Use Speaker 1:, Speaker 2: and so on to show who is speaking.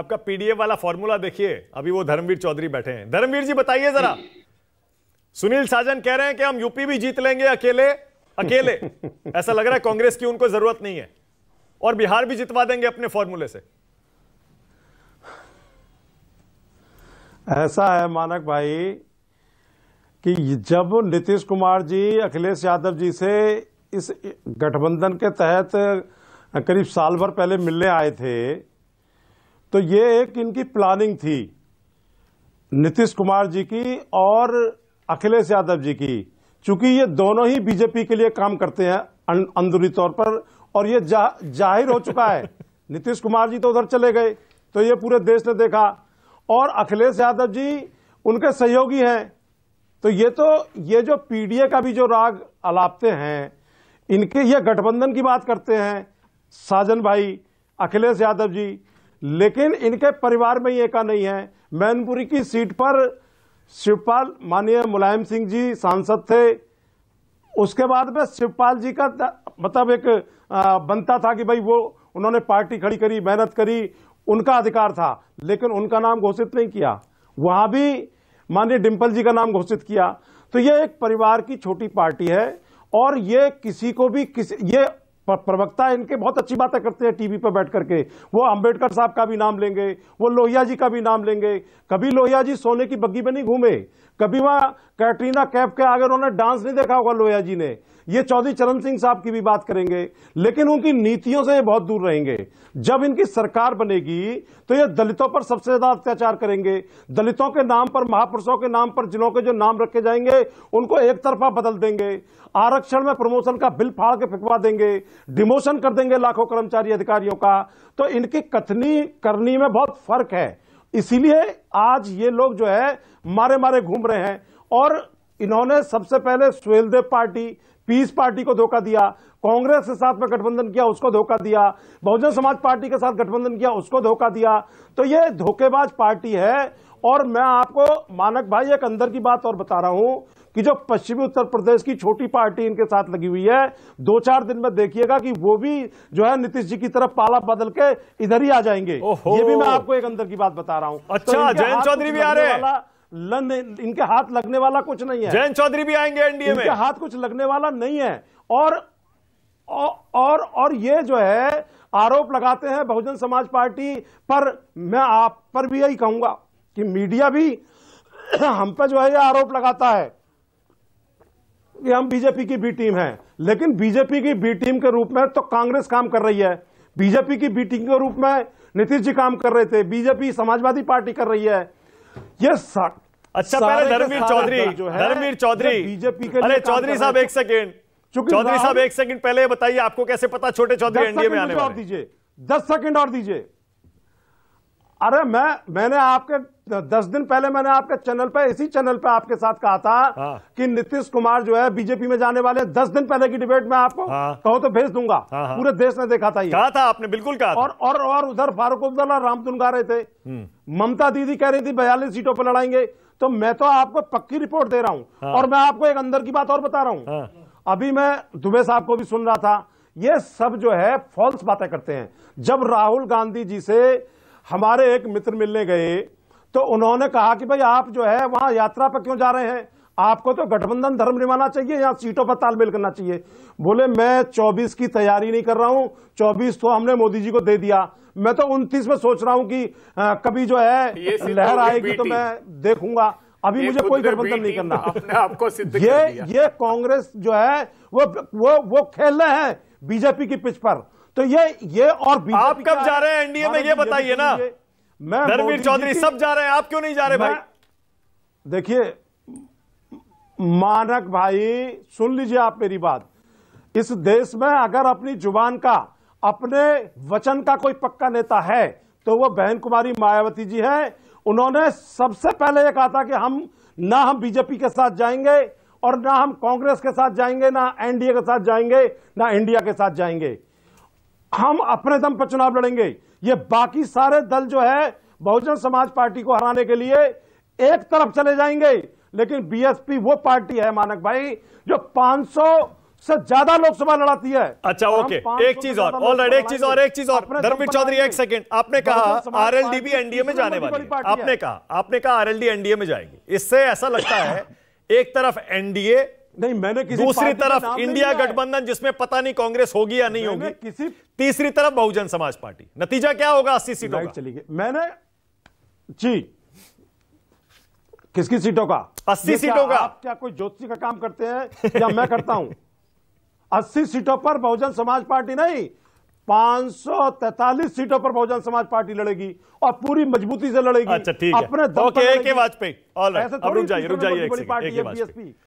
Speaker 1: आपका पीडीएफ वाला फॉर्मूला देखिए अभी वो धर्मवीर चौधरी बैठे हैं धर्मवीर जी बताइए जरा सुनील साजन कह रहे हैं कि हम यूपी भी जीत लेंगे अकेले अकेले ऐसा लग रहा है कांग्रेस की उनको जरूरत नहीं है और बिहार भी जितवा देंगे अपने फॉर्मूले से
Speaker 2: ऐसा है मानक भाई कि जब नीतीश कुमार जी अखिलेश यादव जी से इस गठबंधन के तहत करीब साल भर पहले मिलने आए थे तो ये एक इनकी प्लानिंग थी नीतीश कुमार जी की और अखिलेश यादव जी की चूंकि ये दोनों ही बीजेपी के लिए काम करते हैं अंदरूनी तौर पर और ये जा, जाहिर हो चुका है नीतीश कुमार जी तो उधर चले गए तो ये पूरे देश ने देखा और अखिलेश यादव जी उनके सहयोगी हैं तो ये तो ये जो पीडीए का भी जो राग अलापते हैं इनके ये गठबंधन की बात करते हैं साजन भाई अखिलेश यादव जी लेकिन इनके परिवार में ही एका नहीं है मैनपुरी की सीट पर शिवपाल माननीय मुलायम सिंह जी सांसद थे उसके बाद में शिवपाल जी का मतलब एक बनता था कि भाई वो उन्होंने पार्टी खड़ी करी मेहनत करी उनका अधिकार था लेकिन उनका नाम घोषित नहीं किया वहां भी माननीय डिम्पल जी का नाम घोषित किया तो ये एक परिवार की छोटी पार्टी है और ये किसी को भी किसी ये प्रवक्ता इनके बहुत अच्छी बातें करते हैं टीवी पर बैठ करके वो अंबेडकर साहब का भी नाम लेंगे वो लोहिया जी का भी नाम लेंगे कभी लोहिया जी सोने की बग्गी में नहीं घूमे कभी वहां कैटरीना कैफ के आगे उन्होंने डांस नहीं देखा होगा लोहिया जी ने ये चौधरी चरण सिंह साहब की भी बात करेंगे लेकिन उनकी नीतियों से ये बहुत दूर रहेंगे जब इनकी सरकार बनेगी तो ये दलितों पर सबसे ज्यादा अत्याचार करेंगे दलितों के नाम पर महापुरुषों के नाम पर जिलों के जो नाम रखे जाएंगे उनको एक तरफा बदल देंगे आरक्षण में प्रमोशन का बिल फाड़ के फेंकवा देंगे डिमोशन कर देंगे लाखों कर्मचारी अधिकारियों का तो इनकी कथनी करनी में बहुत फर्क है इसीलिए आज ये लोग जो है मारे मारे घूम रहे हैं और इन्होंने सबसे पहले सुहेलदेव पार्टी पीस पार्टी को धोखा दिया कांग्रेस के साथ में गठबंधन किया उसको धोखा दिया बहुजन समाज पार्टी के साथ गठबंधन किया उसको धोखा दिया तो ये धोखेबाज पार्टी है और मैं आपको मानक भाई एक अंदर की बात और बता रहा हूं कि जो पश्चिमी उत्तर प्रदेश की छोटी पार्टी इनके साथ लगी हुई है दो चार दिन में देखिएगा कि वो भी जो है नीतीश जी की तरफ पाला बदल के इधर ही आ जाएंगे ये भी मैं आपको एक अंदर की बात बता रहा हूँ तो अच्छा तो जयंत चौधरी भी आ रहे हैं लन, इनके हाथ लगने वाला कुछ नहीं है जयंत चौधरी भी आएंगे एनडीए में हाथ कुछ लगने वाला नहीं है और और और ये जो है आरोप लगाते हैं बहुजन समाज पार्टी पर मैं आप पर भी यही कहूंगा कि मीडिया भी हम पर जो है ये आरोप लगाता है कि हम बीजेपी की बी टीम है लेकिन बीजेपी की बी टीम के रूप में तो कांग्रेस काम कर रही है बीजेपी की बी टीम के रूप में नीतीश जी काम कर रहे थे बीजेपी समाजवादी पार्टी कर रही है ये अच्छा पहले धर्मवीर चौधरी धर्मवीर चौधरी बीजेपी के अरे चौधरी साहब एक सेकेंड
Speaker 1: चौधरी साहब एक सेकंड पहले बताइए आपको कैसे पता छोटे चौधरी एनडीए में आने दीजिए दस सेकंड और दीजिए
Speaker 2: अरे मैं मैंने आपके दस दिन पहले मैंने आपके चैनल पर इसी चैनल पर आपके साथ कहा था हाँ। कि नीतीश कुमार जो है बीजेपी में जाने वाले दस दिन पहले की डिबेट में आपको हाँ। कहो तो भेज दूंगा हाँ, हाँ। पूरे देश ने देखा था ये कहा था आपने बिल्कुल कहा और, और और उधर फारूक अब्दुल्ला रामधुन गा रहे थे
Speaker 1: हम्म।
Speaker 2: ममता दीदी कह रही थी बयालीस सीटों पर लड़ाएंगे तो मैं तो आपको पक्की रिपोर्ट दे रहा हूँ हाँ। और मैं आपको एक अंदर की बात और बता रहा हूँ हाँ। अभी मैं दुबे साहब को भी सुन रहा था ये सब जो है फॉल्स बातें करते हैं जब राहुल गांधी जी से हमारे एक मित्र मिलने गए तो उन्होंने कहा कि भाई आप जो है वहां यात्रा पर क्यों जा रहे हैं आपको तो गठबंधन धर्म निभाना चाहिए या सीटों पर तालमेल करना चाहिए बोले मैं 24 की तैयारी नहीं कर रहा हूं 24 तो हमने मोदी जी को दे दिया मैं तो 29 में सोच रहा हूं कि आ, कभी जो है लहर आएगी तो मैं देखूंगा अभी मुझे कोई गठबंधन नहीं करना आपको सिद्ध ये ये कांग्रेस जो है वो वो वो खेल रहे हैं बीजेपी की पिच पर तो ये ये और आप कब जा रहे हैं एनडीए में ये बताइए ना मैं धर्मवीर चौधरी सब जा रहे हैं आप क्यों नहीं जा रहे भाई देखिए मानक भाई सुन लीजिए आप मेरी बात इस देश में अगर अपनी जुबान का अपने वचन का कोई पक्का नेता है तो वो बहन कुमारी मायावती जी है उन्होंने सबसे पहले ये कहा था कि हम ना हम बीजेपी के साथ जाएंगे और ना हम कांग्रेस के साथ जाएंगे ना एनडीए के साथ जाएंगे ना इंडिया के साथ जाएंगे हम अपने दम पर चुनाव लड़ेंगे ये बाकी सारे दल जो है बहुजन समाज पार्टी को हराने के लिए एक तरफ चले जाएंगे लेकिन बीएसपी वो पार्टी है मानक भाई जो 500 से ज्यादा लोकसभा लड़ाती है
Speaker 1: अच्छा ओके एक चीज और ऑल एक चीज और एक चीज और धर्मवीर चौधरी एक सेकंड आपने कहा आरएलडी भी एनडीए में जाने वाली आपने कहा आपने कहा आरएलडी एनडीए में जाएगी इससे ऐसा लगता है एक तरफ एनडीए नहीं मैंने किसी दूसरी तरफ इंडिया गठबंधन जिसमें पता नहीं कांग्रेस होगी या नहीं होगी किसी तीसरी तरफ बहुजन समाज पार्टी नतीजा क्या होगा अस्सी सीटों का चली गई मैंने जी किसकी सीटों का अस्सी सीटों का आप
Speaker 2: क्या कोई ज्योतिषी का काम करते हैं या मैं करता हूं अस्सी सीटों पर बहुजन समाज पार्टी नहीं पांच सीटों पर बहुजन समाज पार्टी लड़ेगी और
Speaker 1: पूरी मजबूती से लड़ेगी अच्छा ठीक है अपने दो के वाजपेयी और राइट जाइए बड़ी पार्टी है
Speaker 2: बीएसपी